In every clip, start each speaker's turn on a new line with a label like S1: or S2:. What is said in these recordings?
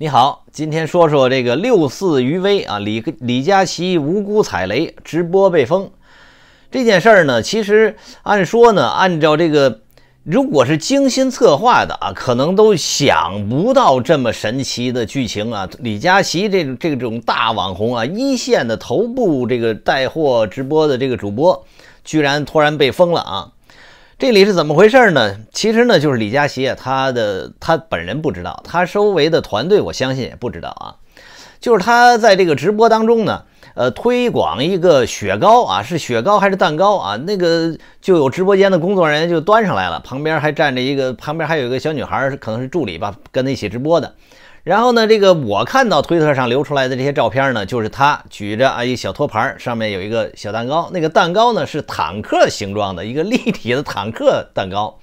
S1: 你好，今天说说这个六四余威啊，李李佳琦无辜踩雷，直播被封这件事儿呢？其实按说呢，按照这个，如果是精心策划的啊，可能都想不到这么神奇的剧情啊！李佳琦这这种大网红啊，一线的头部这个带货直播的这个主播，居然突然被封了啊！这里是怎么回事呢？其实呢，就是李佳琦啊，他的他本人不知道，他周围的团队我相信也不知道啊。就是他在这个直播当中呢，呃，推广一个雪糕啊，是雪糕还是蛋糕啊？那个就有直播间的工作人员就端上来了，旁边还站着一个，旁边还有一个小女孩，可能是助理吧，跟他一起直播的。然后呢，这个我看到推特上流出来的这些照片呢，就是他举着啊一小托盘，上面有一个小蛋糕，那个蛋糕呢是坦克形状的一个立体的坦克蛋糕。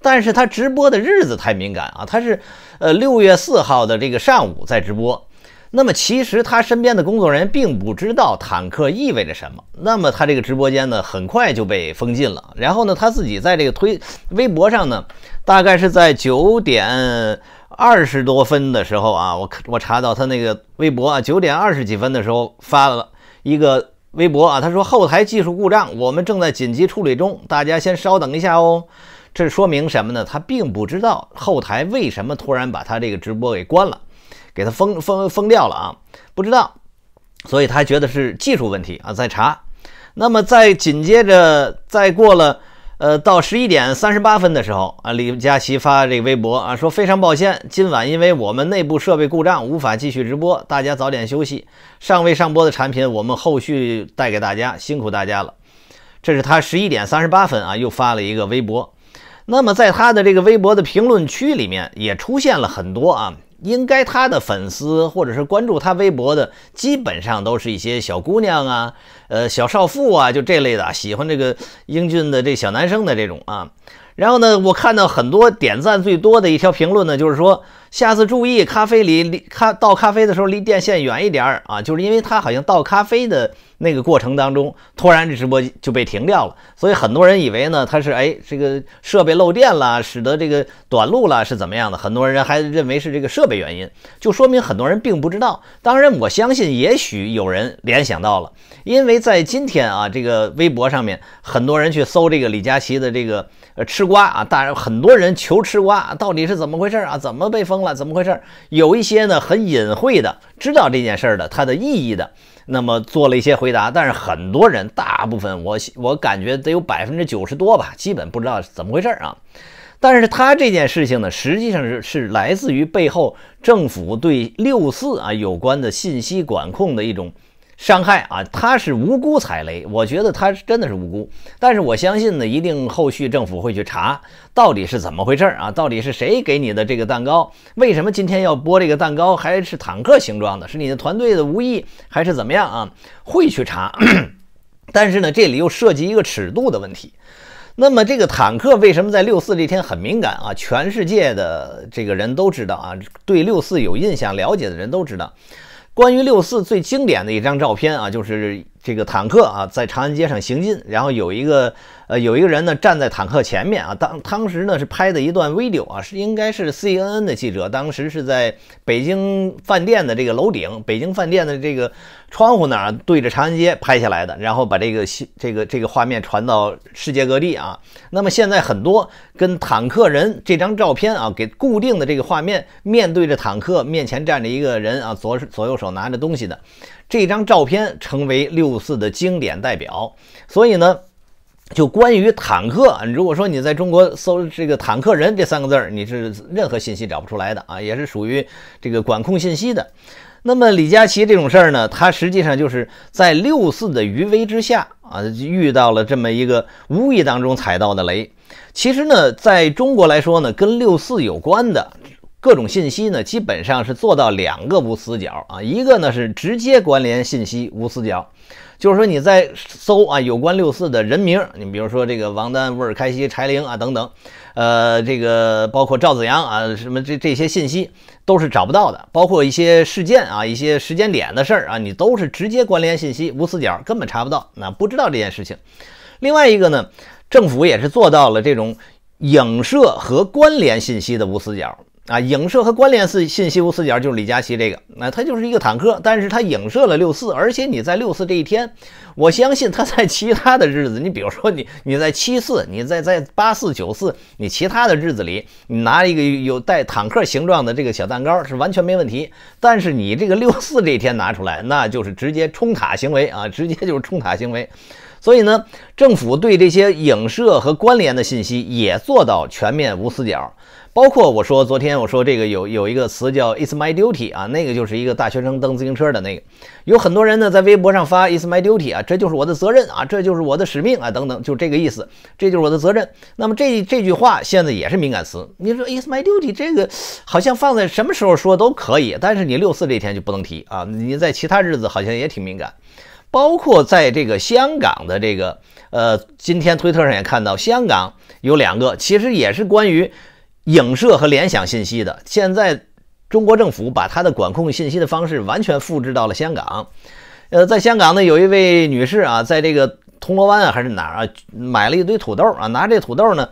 S1: 但是他直播的日子太敏感啊，他是呃六月四号的这个上午在直播。那么其实他身边的工作人员并不知道坦克意味着什么。那么他这个直播间呢，很快就被封禁了。然后呢，他自己在这个推微博上呢，大概是在九点。二十多分的时候啊，我我查到他那个微博啊，九点二十几分的时候发了一个微博啊，他说后台技术故障，我们正在紧急处理中，大家先稍等一下哦。这说明什么呢？他并不知道后台为什么突然把他这个直播给关了，给他封封封掉了啊，不知道，所以他觉得是技术问题啊，在查。那么再紧接着，再过了。呃，到十一点三十八分的时候啊，李佳琦发这个微博啊，说非常抱歉，今晚因为我们内部设备故障，无法继续直播，大家早点休息。尚未上播的产品，我们后续带给大家，辛苦大家了。这是他十一点三十八分啊，又发了一个微博。那么，在他的这个微博的评论区里面，也出现了很多啊。应该他的粉丝或者是关注他微博的，基本上都是一些小姑娘啊，呃，小少妇啊，就这类的，喜欢这个英俊的这小男生的这种啊。然后呢，我看到很多点赞最多的一条评论呢，就是说下次注意咖啡里离，咖倒咖啡的时候离电线远一点儿啊。就是因为他好像倒咖啡的那个过程当中，突然这直播就被停掉了，所以很多人以为呢他是哎这个设备漏电了，使得这个短路了是怎么样的？很多人还认为是这个设备原因，就说明很多人并不知道。当然，我相信也许有人联想到了，因为在今天啊，这个微博上面很多人去搜这个李佳琦的这个。吃瓜啊，当然很多人求吃瓜，到底是怎么回事啊？怎么被封了？怎么回事？有一些呢很隐晦的知道这件事的它的意义的，那么做了一些回答。但是很多人，大部分我我感觉得有百分之九十多吧，基本不知道怎么回事啊。但是他这件事情呢，实际上是是来自于背后政府对六四啊有关的信息管控的一种。伤害啊！他是无辜踩雷，我觉得他是真的是无辜，但是我相信呢，一定后续政府会去查到底是怎么回事啊？到底是谁给你的这个蛋糕？为什么今天要播这个蛋糕？还是坦克形状的？是你的团队的无意还是怎么样啊？会去查，但是呢，这里又涉及一个尺度的问题。那么这个坦克为什么在六四这天很敏感啊？全世界的这个人都知道啊，对六四有印象、了解的人都知道。关于六四最经典的一张照片啊，就是。这个坦克啊，在长安街上行进，然后有一个呃，有一个人呢站在坦克前面啊。当当时呢是拍的一段 video 啊，是应该是 C N N 的记者，当时是在北京饭店的这个楼顶，北京饭店的这个窗户那儿对着长安街拍下来的，然后把这个这个这个画面传到世界各地啊。那么现在很多跟坦克人这张照片啊，给固定的这个画面，面对着坦克，面前站着一个人啊，左左右手拿着东西的。这张照片成为六四的经典代表，所以呢，就关于坦克，如果说你在中国搜这个“坦克人”这三个字儿，你是任何信息找不出来的啊，也是属于这个管控信息的。那么李佳琦这种事儿呢，他实际上就是在六四的余威之下啊，遇到了这么一个无意当中踩到的雷。其实呢，在中国来说呢，跟六四有关的。各种信息呢，基本上是做到两个无死角啊。一个呢是直接关联信息无死角，就是说你在搜啊有关六四的人名，你比如说这个王丹、沃尔开西、柴玲啊等等，呃，这个包括赵子阳啊，什么这这些信息都是找不到的。包括一些事件啊，一些时间点的事儿啊，你都是直接关联信息无死角，根本查不到，那不知道这件事情。另外一个呢，政府也是做到了这种影射和关联信息的无死角。啊，影射和关联四信息无死角，就是李佳琦这个，那他就是一个坦克，但是他影射了六四，而且你在六四这一天，我相信他在其他的日子，你比如说你你在七四，你在在八四九四，你其他的日子里，你拿一个有带坦克形状的这个小蛋糕是完全没问题，但是你这个六四这一天拿出来，那就是直接冲塔行为啊，直接就是冲塔行为。所以呢，政府对这些影射和关联的信息也做到全面无死角，包括我说昨天我说这个有有一个词叫 "It's my duty" 啊，那个就是一个大学生蹬自行车的那个，有很多人呢在微博上发 "It's my duty" 啊，这就是我的责任啊，这就是我的使命啊，等等，就这个意思，这就是我的责任。那么这这句话现在也是敏感词，你说 "It's my duty" 这个好像放在什么时候说都可以，但是你六四这天就不能提啊，你在其他日子好像也挺敏感。包括在这个香港的这个，呃，今天推特上也看到，香港有两个，其实也是关于影射和联想信息的。现在中国政府把它的管控信息的方式完全复制到了香港。呃，在香港呢，有一位女士啊，在这个铜锣湾啊还是哪儿啊，买了一堆土豆啊，拿这土豆呢，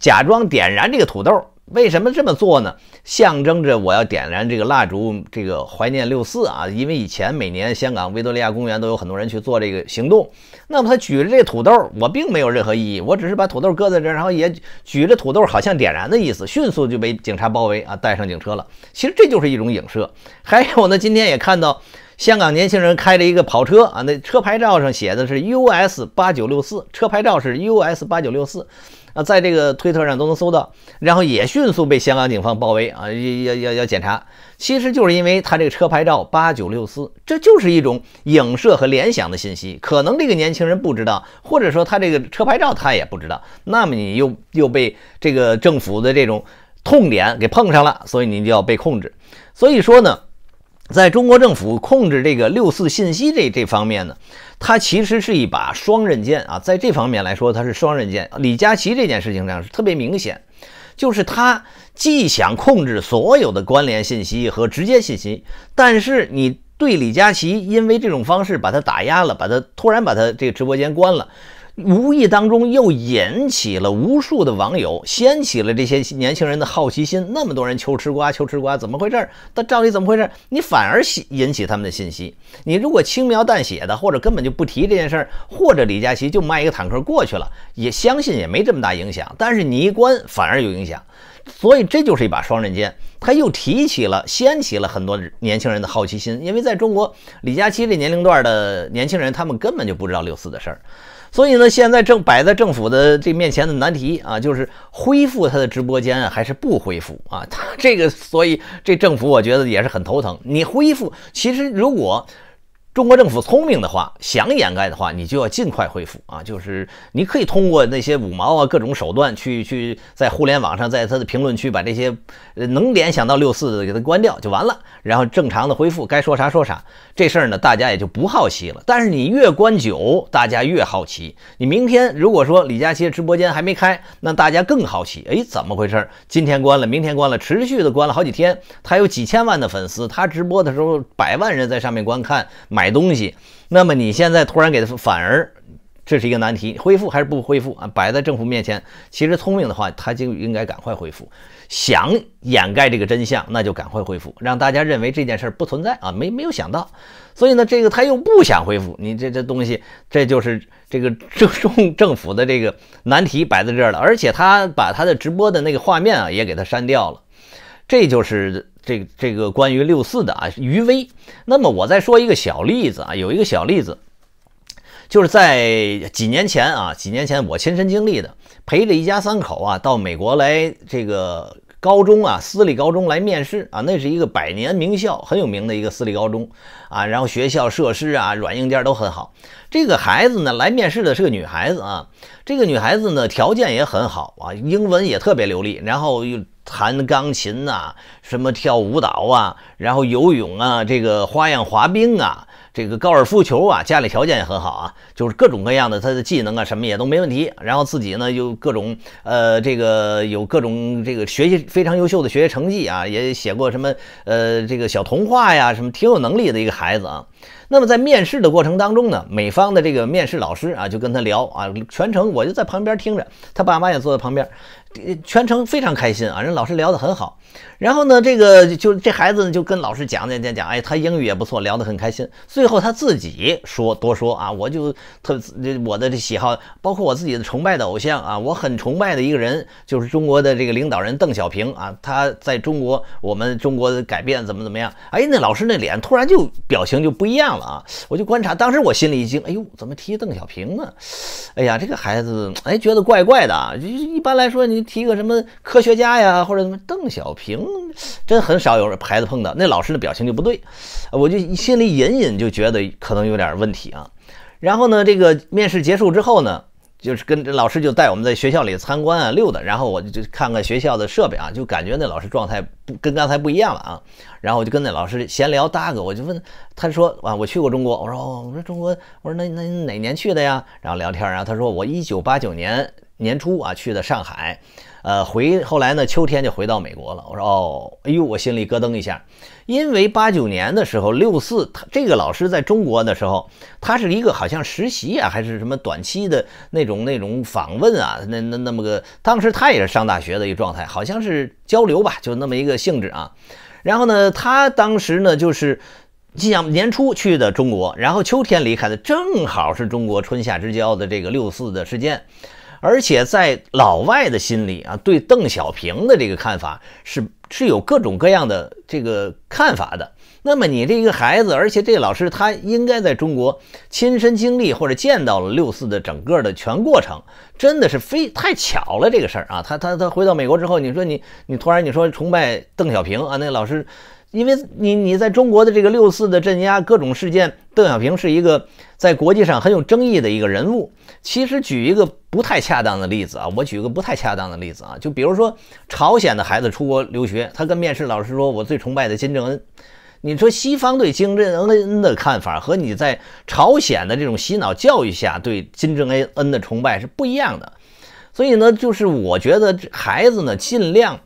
S1: 假装点燃这个土豆。为什么这么做呢？象征着我要点燃这个蜡烛，这个怀念六四啊！因为以前每年香港维多利亚公园都有很多人去做这个行动。那么他举着这土豆，我并没有任何意义，我只是把土豆搁在这，然后也举着土豆，好像点燃的意思。迅速就被警察包围啊，带上警车了。其实这就是一种影射。还有呢，今天也看到香港年轻人开着一个跑车啊，那车牌照上写的是 U S 八九六四，车牌照是 U S 八九六四。啊，在这个推特上都能搜到，然后也迅速被香港警方包围啊，要要要要检查。其实就是因为他这个车牌照八九六四，这就是一种影射和联想的信息。可能这个年轻人不知道，或者说他这个车牌照他也不知道，那么你又又被这个政府的这种痛点给碰上了，所以你就要被控制。所以说呢。在中国政府控制这个六四信息这这方面呢，它其实是一把双刃剑啊。在这方面来说，它是双刃剑。李佳琦这件事情上是特别明显，就是他既想控制所有的关联信息和直接信息，但是你对李佳琦因为这种方式把他打压了，把他突然把他这个直播间关了。无意当中又引起了无数的网友，掀起了这些年轻人的好奇心。那么多人求吃瓜，求吃瓜，怎么回事？他到底怎么回事？你反而吸引起他们的信息。你如果轻描淡写的，或者根本就不提这件事儿，或者李佳琦就卖一个坦克过去了，也相信也没这么大影响。但是你一关，反而有影响。所以这就是一把双刃剑。他又提起了，掀起了很多年轻人的好奇心，因为在中国，李佳琦这年龄段的年轻人，他们根本就不知道六四的事儿，所以呢，现在正摆在政府的这面前的难题啊，就是恢复他的直播间还是不恢复啊？他 这个，所以这政府我觉得也是很头疼。你恢复，其实如果。中国政府聪明的话，想掩盖的话，你就要尽快恢复啊！就是你可以通过那些五毛啊各种手段去去在互联网上，在他的评论区把这些能联想到六四的给他关掉就完了，然后正常的恢复，该说啥说啥。这事儿呢，大家也就不好奇了。但是你越关久，大家越好奇。你明天如果说李佳琦的直播间还没开，那大家更好奇，哎，怎么回事？今天关了，明天关了，持续的关了好几天。他有几千万的粉丝，他直播的时候百万人在上面观看买。买东西，那么你现在突然给他，反而这是一个难题，恢复还是不恢复啊？摆在政府面前，其实聪明的话，他就应该赶快恢复。想掩盖这个真相，那就赶快恢复，让大家认为这件事不存在啊，没没有想到。所以呢，这个他又不想恢复，你这这东西，这就是这个政政政府的这个难题摆在这儿了。而且他把他的直播的那个画面啊也给他删掉了，这就是。这个、这个关于六四的啊余威，那么我再说一个小例子啊，有一个小例子，就是在几年前啊，几年前我亲身经历的，陪着一家三口啊到美国来这个高中啊私立高中来面试啊，那是一个百年名校，很有名的一个私立高中啊，然后学校设施啊软硬件都很好，这个孩子呢来面试的是个女孩子啊，这个女孩子呢条件也很好啊，英文也特别流利，然后又。弹钢琴呐，什么跳舞蹈啊，然后游泳啊，这个花样滑冰啊，这个高尔夫球啊，家里条件也很好啊，就是各种各样的他的技能啊，什么也都没问题。然后自己呢又各种呃，这个有各种这个学习非常优秀的学习成绩啊，也写过什么呃这个小童话呀，什么挺有能力的一个孩子啊。那么在面试的过程当中呢，美方的这个面试老师啊，就跟他聊啊，全程我就在旁边听着，他爸妈也坐在旁边，全程非常开心啊，人老师聊得很好。然后呢，这个就这孩子呢就跟老师讲讲讲讲，哎，他英语也不错，聊得很开心。最后他自己说多说啊，我就特我的这喜好，包括我自己的崇拜的偶像啊，我很崇拜的一个人，就是中国的这个领导人邓小平啊，他在中国我们中国的改变怎么怎么样，哎，那老师那脸突然就表情就不一。一样了啊！我就观察，当时我心里一惊，哎呦，怎么提邓小平呢？哎呀，这个孩子，哎，觉得怪怪的啊。就一般来说，你提个什么科学家呀，或者什么邓小平，真很少有孩子碰到，那老师的表情就不对。我就心里隐隐就觉得可能有点问题啊。然后呢，这个面试结束之后呢。就是跟老师就带我们在学校里参观啊溜的，然后我就就看看学校的设备啊，就感觉那老师状态不跟刚才不一样了啊，然后我就跟那老师闲聊搭个，我就问他说啊我去过中国，我说哦，我说中国，我说那那哪年去的呀？然后聊天然后他说我一九八九年。年初啊，去的上海，呃，回后来呢，秋天就回到美国了。我说哦，哎呦，我心里咯噔一下，因为八九年的时候，六四他这个老师在中国的时候，他是一个好像实习啊，还是什么短期的那种那种访问啊，那那那么个。当时他也是上大学的一个状态，好像是交流吧，就那么一个性质啊。然后呢，他当时呢就是，你想年初去的中国，然后秋天离开的，正好是中国春夏之交的这个六四的时间。而且在老外的心里啊，对邓小平的这个看法是是有各种各样的这个看法的。那么你这一个孩子，而且这老师他应该在中国亲身经历或者见到了六四的整个的全过程，真的是非太巧了这个事儿啊！他他他回到美国之后，你说你你突然你说崇拜邓小平啊，那老师。因为你你在中国的这个六四的镇压各种事件，邓小平是一个在国际上很有争议的一个人物。其实举一个不太恰当的例子啊，我举个不太恰当的例子啊，就比如说朝鲜的孩子出国留学，他跟面试老师说：“我最崇拜的金正恩。”你说西方对金正恩的看法和你在朝鲜的这种洗脑教育下对金正恩恩的崇拜是不一样的。所以呢，就是我觉得孩子呢，尽量。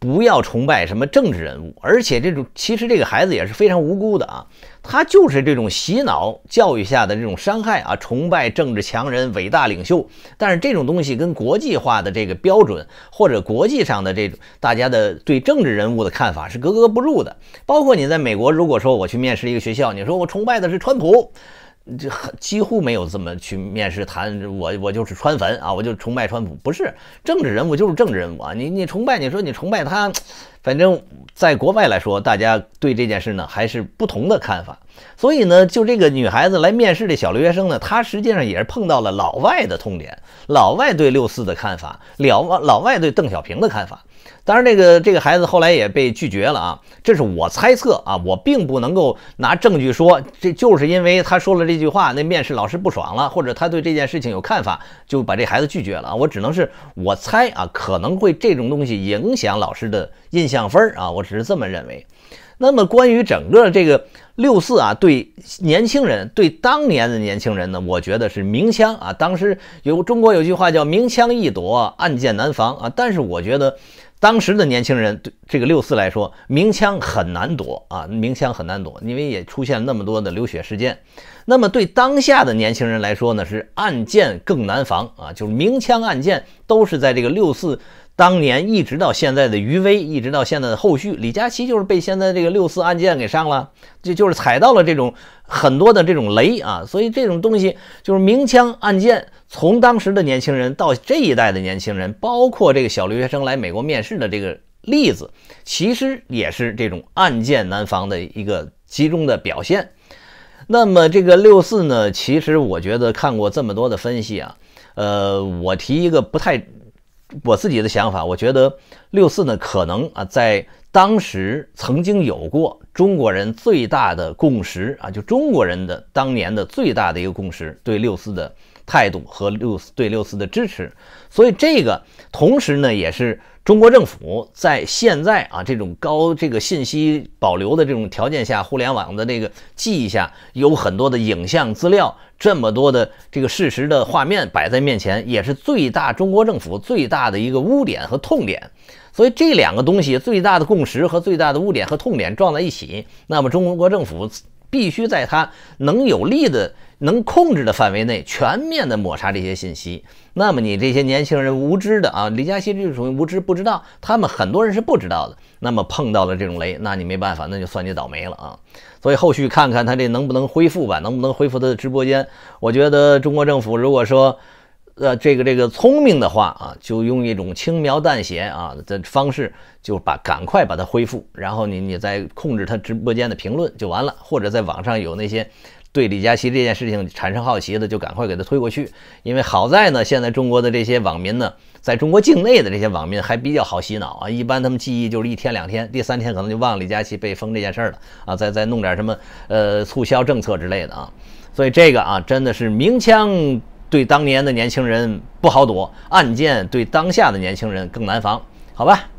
S1: 不要崇拜什么政治人物，而且这种其实这个孩子也是非常无辜的啊，他就是这种洗脑教育下的这种伤害啊，崇拜政治强人、伟大领袖，但是这种东西跟国际化的这个标准或者国际上的这种大家的对政治人物的看法是格格不入的。包括你在美国，如果说我去面试一个学校，你说我崇拜的是川普。这很几乎没有这么去面试谈我我就是川粉啊，我就崇拜川普，不是政治人物就是政治人物啊。你你崇拜你说你崇拜他，反正在国外来说，大家对这件事呢还是不同的看法。所以呢，就这个女孩子来面试这小留学生呢，她实际上也是碰到了老外的痛点，老外对六四的看法了，老外对邓小平的看法。当然，这个这个孩子后来也被拒绝了啊，这是我猜测啊，我并不能够拿证据说，这就是因为他说了这句话，那面试老师不爽了，或者他对这件事情有看法，就把这孩子拒绝了。我只能是我猜啊，可能会这种东西影响老师的印象分啊，我只是这么认为。那么关于整个这个六四啊，对年轻人，对当年的年轻人呢，我觉得是明枪啊，当时有中国有句话叫明枪易躲，暗箭难防啊，但是我觉得。当时的年轻人对这个六四来说，明枪很难躲啊，明枪很难躲，因为也出现那么多的流血事件。那么对当下的年轻人来说呢，是暗箭更难防啊，就是明枪暗箭都是在这个六四当年一直到现在的余威，一直到现在的后续。李佳琦就是被现在这个六四暗箭给伤了，就就是踩到了这种很多的这种雷啊。所以这种东西就是明枪暗箭。从当时的年轻人到这一代的年轻人，包括这个小留学生来美国面试的这个例子，其实也是这种暗箭难防的一个集中的表现。那么这个六四呢，其实我觉得看过这么多的分析啊，呃，我提一个不太我自己的想法，我觉得六四呢可能啊，在当时曾经有过中国人最大的共识啊，就中国人的当年的最大的一个共识对六四的。态度和六四对六四的支持，所以这个同时呢，也是中国政府在现在啊这种高这个信息保留的这种条件下，互联网的那个记忆下有很多的影像资料，这么多的这个事实的画面摆在面前，也是最大中国政府最大的一个污点和痛点。所以这两个东西最大的共识和最大的污点和痛点撞在一起，那么中国政府。必须在他能有力的、能控制的范围内，全面的抹杀这些信息。那么你这些年轻人无知的啊，李佳琦这种无知不知道，他们很多人是不知道的。那么碰到了这种雷，那你没办法，那就算你倒霉了啊。所以后续看看他这能不能恢复吧，能不能恢复他的直播间？我觉得中国政府如果说。呃，这个这个聪明的话啊，就用一种轻描淡写啊的方式，就把赶快把它恢复，然后你你再控制他直播间的评论就完了。或者在网上有那些对李佳琦这件事情产生好奇的，就赶快给他推过去。因为好在呢，现在中国的这些网民呢，在中国境内的这些网民还比较好洗脑啊，一般他们记忆就是一天两天，第三天可能就忘李佳琦被封这件事儿了啊。再再弄点什么呃促销政策之类的啊，所以这个啊，真的是明枪。对当年的年轻人不好躲，案件对当下的年轻人更难防，好吧？